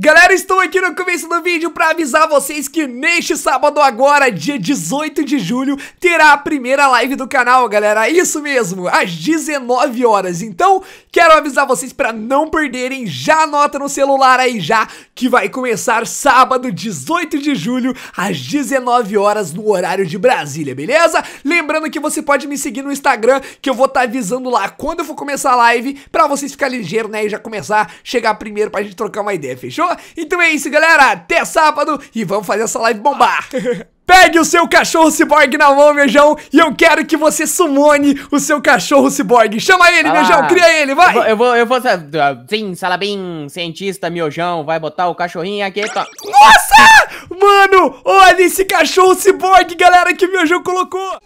Galera, estou aqui no começo do vídeo para avisar vocês que neste sábado agora, dia 18 de julho, terá a primeira live do canal, galera. Isso mesmo, às 19 horas. Então, quero avisar vocês para não perderem, já anota no celular aí já que vai começar sábado, 18 de julho, às 19 horas no horário de Brasília, beleza? Lembrando que você pode me seguir no Instagram, que eu vou estar tá avisando lá quando eu for começar a live, para vocês ficarem ligeiros, né, e já começar chegar primeiro pra gente trocar uma ideia, fechou? Fechou? Então é isso, galera. Até sábado e vamos fazer essa live bombar. Pegue o seu cachorro ciborgue na mão, Mejão, e eu quero que você sumone o seu cachorro ciborgue. Chama ele, ah, Mejão, cria ele, vai! Eu vou, eu vou, eu vou ah, sim, Salabim, cientista, miojão, vai botar o cachorrinho aqui, tá? Nossa! Mano, olha esse cachorro ciborgue, galera, que o Miojão colocou!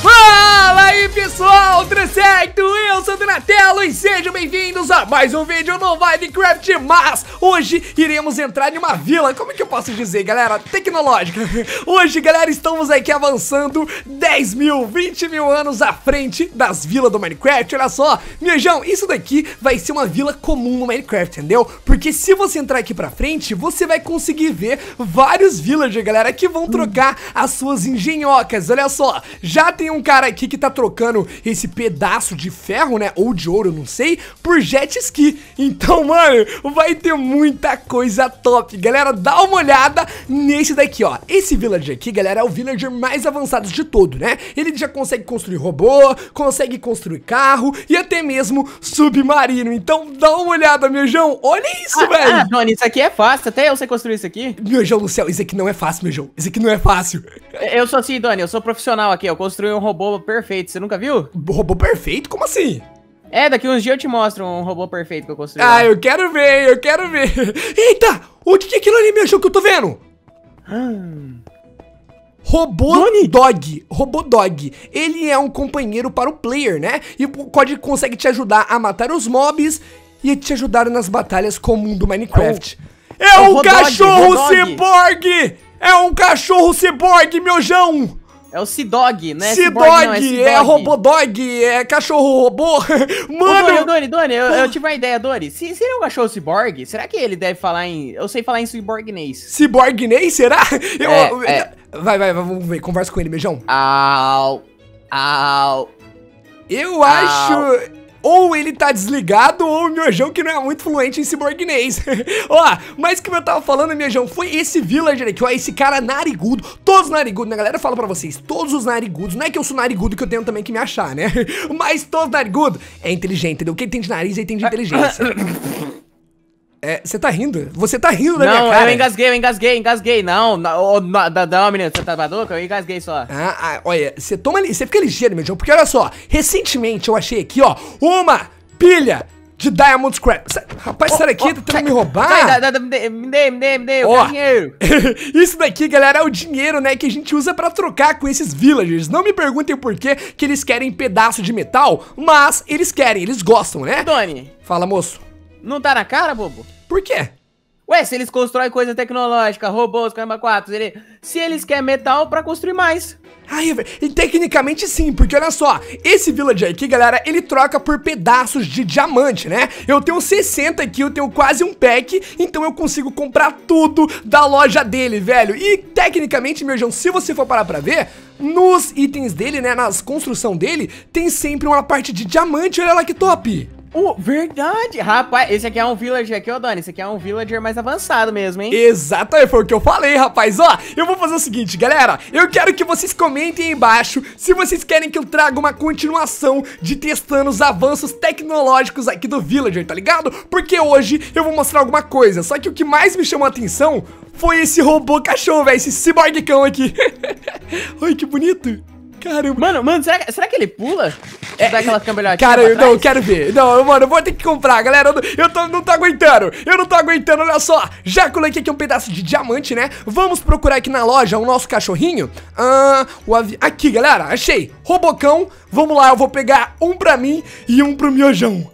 Whoa! aí pessoal, tudo certo? Eu sou o Donatello e sejam bem-vindos a mais um vídeo no Minecraft Mas hoje iremos entrar em uma vila, como é que eu posso dizer galera? Tecnológica Hoje galera, estamos aqui avançando 10 mil, 20 mil anos à frente das vilas do Minecraft Olha só, mijão, isso daqui vai ser uma vila comum no Minecraft, entendeu? Porque se você entrar aqui pra frente, você vai conseguir ver vários villagers galera Que vão trocar as suas engenhocas, olha só Já tem um cara aqui que tá trocando esse pedaço de ferro, né, ou de ouro, não sei, por jet ski. Então, mano, vai ter muita coisa top. Galera, dá uma olhada nesse daqui, ó. Esse villager aqui, galera, é o villager mais avançado de todo, né? Ele já consegue construir robô, consegue construir carro e até mesmo submarino. Então, dá uma olhada, João. Olha isso, ah, velho. Ah, Tony, isso aqui é fácil. Até eu sei construir isso aqui. Miojão do céu, isso aqui não é fácil, João. Isso aqui não é fácil. Eu sou assim, Dani, eu sou profissional aqui. Eu construí um robô perfeito perfeito, você nunca viu? Robô perfeito? Como assim? É, daqui uns dias eu te mostro um robô perfeito que eu construí. Ah, eu quero ver, eu quero ver. Eita, onde que aquilo ali me achou que eu tô vendo? Ah. Robô Doni? Dog, Robô Dog. Ele é um companheiro para o player, né? E o código consegue te ajudar a matar os mobs e te ajudar nas batalhas comum do Minecraft. É, o... é, é um cachorro ciborgue! É um cachorro ciborgue, miojão! É o C-Dog, né? Cidog, é, é Robodog, é cachorro robô. Mano! Dori, Dori, eu, eu, tive uma ideia, Dori. Se, se ele é um cachorro cyborg? será que ele deve falar em. Eu sei falar em cyborg Ciborguinês, será? É, eu, é, é. Vai, vai, vai, vamos ver. Conversa com ele, beijão. Au. Au. Eu au. acho. Ou ele tá desligado, ou o Miojão que não é muito fluente em ciborguinês. ó, mas que eu tava falando, Miojão, foi esse villager aqui, ó, esse cara narigudo. Todos narigudos, né, galera? Eu falo pra vocês, todos os narigudos. Não é que eu sou narigudo que eu tenho também que me achar, né? mas todos narigudos é inteligente, entendeu? Quem tem de nariz, aí tem de inteligência. É, você tá rindo? Você tá rindo da não, minha cara? Não, eu engasguei, eu engasguei, engasguei. Não, não, não, não menino, você tá maluco? Eu engasguei só. Ah, ah olha, você toma Você fica ligeiro, meu jogo, porque olha só. Recentemente eu achei aqui, ó, uma pilha de Diamond Scrap. Rapaz, oh, sai daqui, oh, tá tentando me roubar? me dê, me dê, me dê, o dinheiro. Isso daqui, galera, é o dinheiro, né, que a gente usa pra trocar com esses villagers. Não me perguntem por que que eles querem pedaço de metal, mas eles querem, eles gostam, né? Doni. Fala, moço. Não tá na cara, bobo? Por quê? Ué, se eles constroem coisa tecnológica, robôs, caramba, quatro, ele... se eles querem metal para construir mais. Ai, e tecnicamente sim, porque olha só, esse village aqui, galera, ele troca por pedaços de diamante, né? Eu tenho 60 aqui, eu tenho quase um pack, então eu consigo comprar tudo da loja dele, velho. E tecnicamente, meu João, se você for parar pra ver, nos itens dele, né, nas construção dele, tem sempre uma parte de diamante, olha lá que top. Oh, verdade! Rapaz, esse aqui é um villager aqui, ô Dani. Esse aqui é um villager mais avançado mesmo, hein? Exatamente, foi o que eu falei, rapaz. Ó, eu vou fazer o seguinte, galera. Eu quero que vocês comentem aí embaixo se vocês querem que eu traga uma continuação de testando os avanços tecnológicos aqui do villager, tá ligado? Porque hoje eu vou mostrar alguma coisa. Só que o que mais me chamou a atenção foi esse robô cachorro, velho. Esse ciborgue cão aqui. Ai, que bonito. Caramba. Mano, mano, será, será que ele pula? É, Dá aquela cambalhotinha. Cara, eu não, eu quero ver. Não, mano, eu vou ter que comprar, galera. Eu, não, eu tô, não tô aguentando. Eu não tô aguentando, olha só. Já coloquei aqui um pedaço de diamante, né? Vamos procurar aqui na loja o nosso cachorrinho. Ah, o avi... Aqui, galera, achei. Robocão. Vamos lá, eu vou pegar um pra mim e um pro miojão.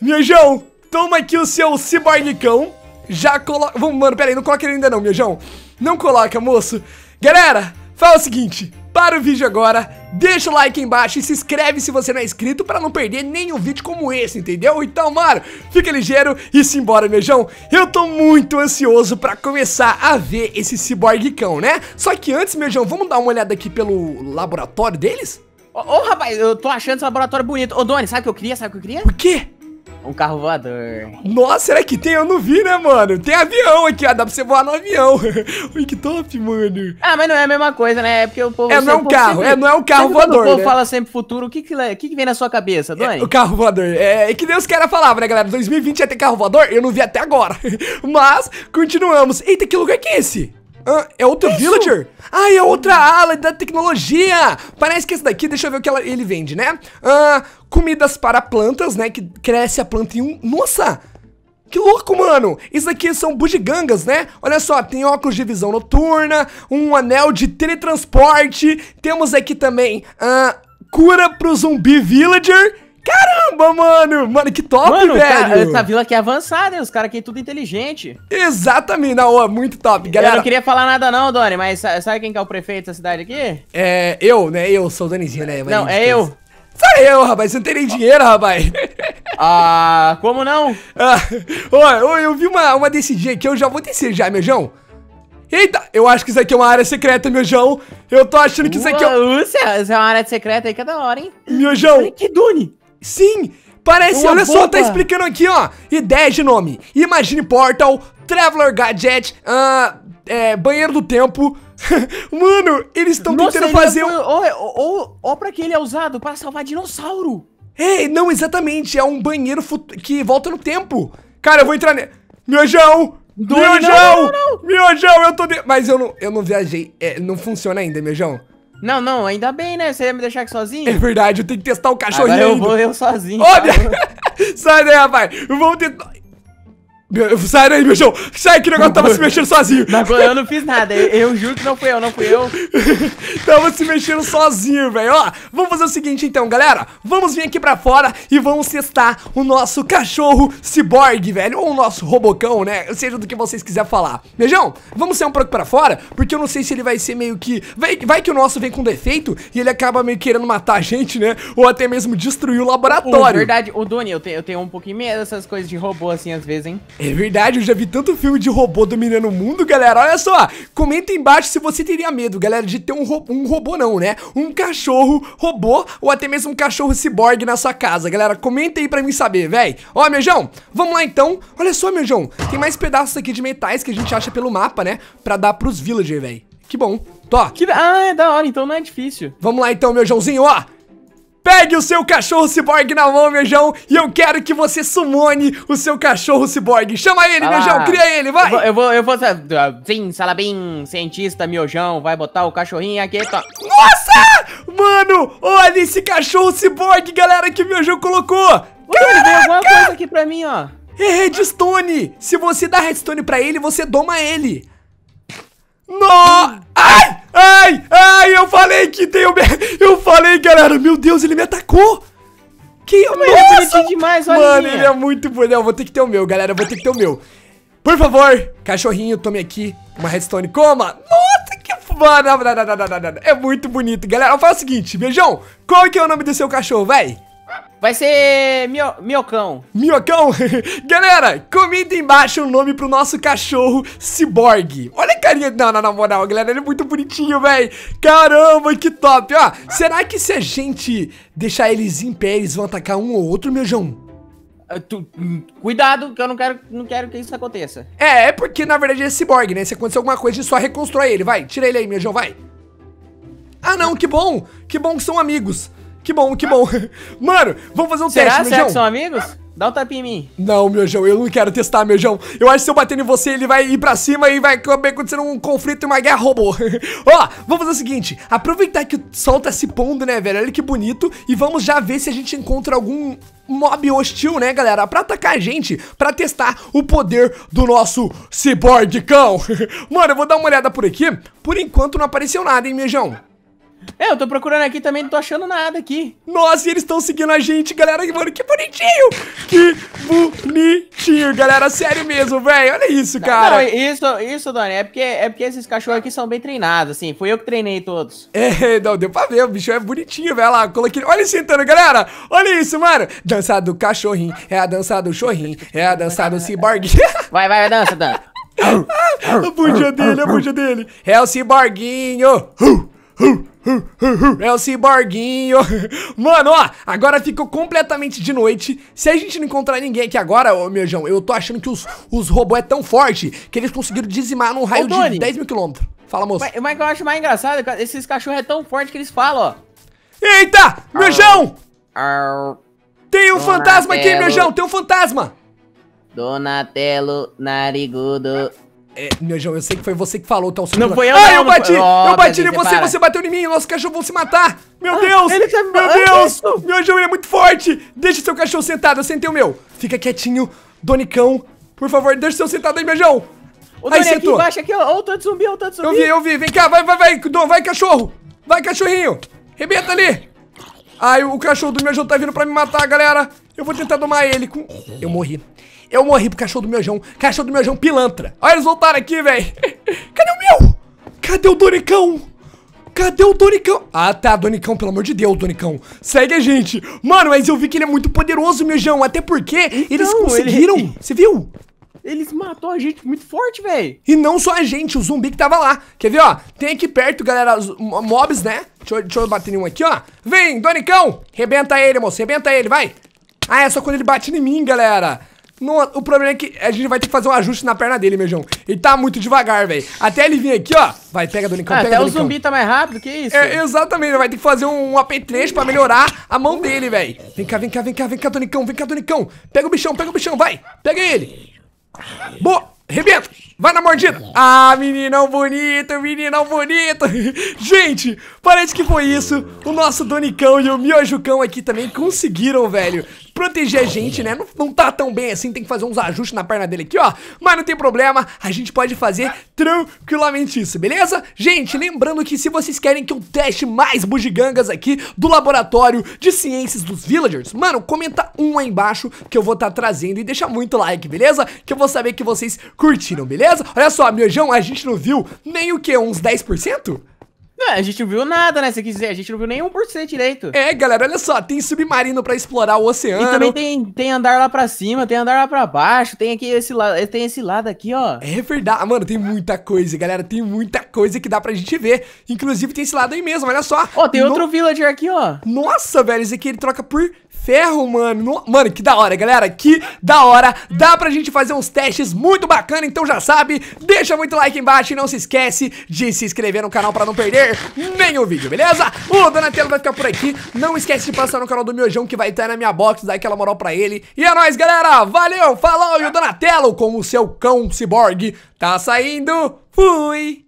Miojão, toma aqui o seu ciborgicão. Já coloca... Vamos, mano, pera aí, não coloca ele ainda não, miojão. Não coloca, moço. Galera, fala o seguinte. Para o vídeo agora deixa o like embaixo e se inscreve se você não é inscrito para não perder nenhum vídeo como esse, entendeu? Então, mano, fica ligeiro e simbora, beijão. Eu tô muito ansioso para começar a ver esse ciborgicão, né? Só que antes, beijão, vamos dar uma olhada aqui pelo laboratório deles? Ô, oh, oh, rapaz, eu tô achando esse laboratório bonito. Ô, oh, Doni, sabe o que eu queria? Sabe o que eu queria? O quê? Um carro voador. Nossa, será que tem? Eu não vi, né, mano? Tem avião aqui, ó. Dá pra você voar no avião. Ui, que top, mano. Ah, mas não é a mesma coisa, né? É porque o povo... É, não é um carro. Sempre... É, não é um carro voador, O povo né? fala sempre futuro. O que que, que que, vem na sua cabeça, É, o carro voador. É, é que Deus os falar falavam, né, galera? 2020 ia ter carro voador? Eu não vi até agora. Mas, continuamos. Eita, que lugar que é esse? Ah, é outro Isso. villager? Ah, é outra ala da tecnologia! Parece que esse daqui, deixa eu ver o que ela, ele vende, né? Ah, comidas para plantas, né? Que cresce a planta em um... Nossa! Que louco, mano! Isso aqui são bugigangas, né? Olha só, tem óculos de visão noturna, um anel de teletransporte, temos aqui também... Ah, cura pro zumbi villager Caramba, mano! Mano, que top, mano, velho! essa vila aqui é avançada, os caras aqui é tudo inteligente. Exatamente, não, muito top, galera. Eu não queria falar nada não, Doni, mas sabe quem que é o prefeito da cidade aqui? É, eu, né? Eu sou o Donizinho, né? Mas não, é eu. Pensa. eu, rapaz, você não tem nem dinheiro, rapaz. Ah, como não? Ah, ó, eu vi uma, uma desse dia que eu já vou descer já, meu João. Eita, eu acho que isso aqui é uma área secreta, meu João. Eu tô achando que isso aqui é... Lúcia, isso é uma área secreta aí que é da hora, hein? Meu João. que Dune. Sim! Parece, Uma olha bomba. só, tá explicando aqui, ó. Ideia de nome. Imagine Portal, Traveler Gadget, uh, é, Banheiro do Tempo. Mano, eles estão tentando é fazer é, um... Ou, pra que ele é usado? Para salvar dinossauro. É, não, exatamente. É um banheiro fut... que volta no tempo. Cara, eu vou entrar ne... Miojão! Miojão! Miojão, eu tô... De... Mas eu não, eu não viajei. É, não funciona ainda, Miojão. Não, não, ainda bem, né? Você ia me deixar aqui sozinho? É verdade, eu tenho que testar o cachorrinho Agora eu vou eu sozinho. Olha! Tá Sai daí, rapaz! Vamos tentar. Sai daí, meu Sai que o negócio tava se mexendo sozinho! Não, eu não fiz nada, eu, juro que não fui eu, não fui eu. tava se mexendo sozinho, velho. Ó, vamos fazer o seguinte então, galera. Vamos vir aqui pra fora e vamos testar o nosso cachorro ciborgue, velho. Ou o nosso robocão, né? Seja do que vocês quiserem falar. Beijão, vamos sair um pouco pra fora, porque eu não sei se ele vai ser meio que. Vai, vai que o nosso vem com defeito e ele acaba meio querendo matar a gente, né? Ou até mesmo destruir o laboratório. Na verdade, o Doni, eu, te, eu tenho um pouquinho medo dessas coisas de robô assim às vezes, hein? É verdade, eu já vi tanto filme de robô dominando o mundo, galera. Olha só, comenta embaixo se você teria medo, galera, de ter um, robô, um robô não, né? Um cachorro robô ou até mesmo um cachorro ciborgue na sua casa, galera. Comenta aí pra mim saber, véi. Ó, Mejão, vamos lá então. Olha só, Mejão, tem mais pedaços aqui de metais que a gente acha pelo mapa, né? Pra dar pros villagers, véi. Que bom. Tó. Que... Ah, é da hora, então não é difícil. Vamos lá então, meu Joãozinho, ó. Pegue o seu cachorro ciborgue na mão, Mejão, e eu quero que você sumone o seu cachorro ciborgue. Chama ele, ah, Mejão, cria ele, vai! Eu vou, eu vou, eu vou sim, Salabim, cientista, miojão, vai botar o cachorrinho aqui. Tá. Nossa! Mano, olha esse cachorro ciborgue, galera, que o Miojão colocou! Olha, ele deu alguma coisa aqui pra mim, ó. É redstone! Se você dá redstone pra ele, você doma ele. No! Ai! Ai, ai, eu falei que tem o... Eu falei, galera, meu Deus, ele me atacou. Que... Mas Nossa! Ele é demais, olha Mano, ele é muito bonito. Eu vou ter que ter o meu, galera, eu vou ter que ter o meu. Por favor, cachorrinho, tome aqui uma redstone. Coma! Nossa, que Mano, é muito bonito, galera. Eu falar o seguinte, beijão, qual que é o nome do seu cachorro, véi? Vai ser mio, Miocão. Miocão? galera, comenta embaixo o um nome pro nosso cachorro Cyborg. Olha a carinha. Não, não, na moral, galera, ele é muito bonitinho, véi. Caramba, que top. Ó, será que se a gente deixar eles em pé, eles vão atacar um ou outro, meu João? Ah, tu, hum, cuidado, que eu não quero, não quero que isso aconteça. É, é porque na verdade é cyborg, né? Se acontecer alguma coisa, a gente só reconstrói ele. Vai, tira ele aí, meu João, vai. Ah, não, que bom. Que bom que são amigos. Que bom, que bom. Mano, vamos fazer um Será? teste, Será? que são amigos? Dá um tapinha em mim. Não, meu João, eu não quero testar, meu João. Eu acho que se eu bater em você, ele vai ir pra cima e vai acontecer um conflito e uma guerra robô. Ó, vamos fazer o seguinte: aproveitar que o sol tá se pondo, né, velho? Olha que bonito. E vamos já ver se a gente encontra algum mob hostil, né, galera? Pra atacar a gente, pra testar o poder do nosso ciborgue cão. Mano, eu vou dar uma olhada por aqui. Por enquanto não apareceu nada, hein, Miojão? É, eu tô procurando aqui também, não tô achando nada aqui. Nossa, e eles estão seguindo a gente, galera. Mano, que bonitinho! Que bonitinho, galera. Sério mesmo, velho. Olha isso, cara. Não, isso, isso, Dani, é porque, é porque esses cachorros aqui são bem treinados, assim. Fui eu que treinei todos. É, não, deu pra ver. O bicho é bonitinho, velho. Lá, coloquei... Olha isso, sentando, galera. Olha isso, mano. Dança do cachorrinho, é a dança do chorrinho, é a dança do ciborgue. Vai, vai, dança, dança. a bucha dele, a bucha dele. É o ciborguinho. Uh, uh. É o ciborguinho. Mano, ó, agora ficou completamente de noite. Se a gente não encontrar ninguém aqui agora, ô Mejão, eu tô achando que os, os robôs é tão forte que eles conseguiram dizimar num raio ô, de 10 mil quilômetros. Fala, moço. Mas, mas eu acho mais engraçado, é esses cachorros é tão forte que eles falam, ó. Eita, Mejão! Tem um fantasma aqui, Mejão, tem um fantasma. Donatello narigudo. É, Miojão, eu sei que foi você que falou, então... Não foi eu, Ah, não, eu bati! Foi... eu bati em você, para. você bateu em mim, nosso cachorro vai se matar! Meu ah, Deus! Ele tá... Meu Deus! Miojão, ele é muito forte! Deixa seu cachorro sentado, eu sentei o meu! Fica quietinho, Donicão! Por favor, deixa seu sentado aí, Miojão! O aí, Doni sentou. aqui embaixo, aqui, ó, o tanto zumbi, o tanto zumbi! Eu vi, eu vi, vem cá, vai, vai, vai, vai, cachorro! Vai, cachorrinho! Rebenta ali! Ai, o cachorro do Miojão tá vindo pra me matar, galera! Eu vou tentar domar ele com... Eu morri. Eu morri pro cachorro do meu Cachorro do meu pilantra. Olha eles voltaram aqui, velho. Cadê o meu? Cadê o Donicão? Cadê o Donicão? Ah, tá, Donicão, pelo amor de Deus, Donicão. Segue a gente. Mano, mas eu vi que ele é muito poderoso, mijão. Até porque então, eles conseguiram. Ele... Você viu? Eles matou a gente muito forte, velho. E não só a gente, o zumbi que tava lá. Quer ver, ó? Tem aqui perto, galera, mobs, né? Deixa eu, deixa eu bater nenhum aqui, ó. Vem, Donicão. Rebenta ele, moço. Rebenta ele, vai. Ah, é só quando ele bate em mim, galera. Não, o problema é que a gente vai ter que fazer um ajuste na perna dele, Mejão. Ele tá muito devagar, velho. Até ele vir aqui, ó. Vai, pega do Nicão, ah, pega até Até o zumbi tá mais rápido, que isso? É, exatamente, vai ter que fazer um, um AP3 pra melhorar a mão dele, velho. Vem cá, vem cá, vem cá, vem cá, Donicão, vem cá, Donicão. Pega o bichão, pega o bichão, vai. Pega ele. Boa. Rebenta! Vai na mordida! Ah, meninão bonito, meninão bonito! Gente, parece que foi isso. O nosso Donicão e o Miojucão aqui também conseguiram, velho, proteger a gente, né? Não, não tá tão bem assim, tem que fazer uns ajustes na perna dele aqui, ó. Mas não tem problema, a gente pode fazer tranquilamente isso, beleza? Gente, lembrando que se vocês querem que eu teste mais bugigangas aqui do laboratório de ciências dos villagers, mano, comenta um aí embaixo que eu vou estar tá trazendo e deixa muito like, beleza? Que eu vou saber que vocês curtiram, beleza? Olha só, miojão, a gente não viu nem o que, uns 10%? É, a gente não viu nada, né? Se quiser, dizer, a gente não viu nem cento direito. É, galera, olha só, tem submarino pra explorar o oceano. E também tem, tem andar lá pra cima, tem andar lá pra baixo, tem aqui esse lado, tem esse lado aqui, ó. É verdade, ah, mano, tem muita coisa, galera, tem muita coisa que dá pra gente ver. Inclusive tem esse lado aí mesmo, olha só. Ó, tem no... outro villager aqui, ó. Nossa, velho, esse aqui ele troca por ferro, mano. No... Mano, que da hora, galera, que da hora. Dá pra gente fazer uns testes muito bacana, então já sabe, deixa muito like embaixo e não se esquece de se inscrever no canal pra não perder perder nenhum vídeo, beleza? O Donatello vai ficar por aqui. Não esquece de passar no canal do Miojão que vai estar na minha box, dar aquela moral pra ele. E é nóis, galera! Valeu, falou! E o Donatello, com o seu cão ciborgue, tá saindo. Fui!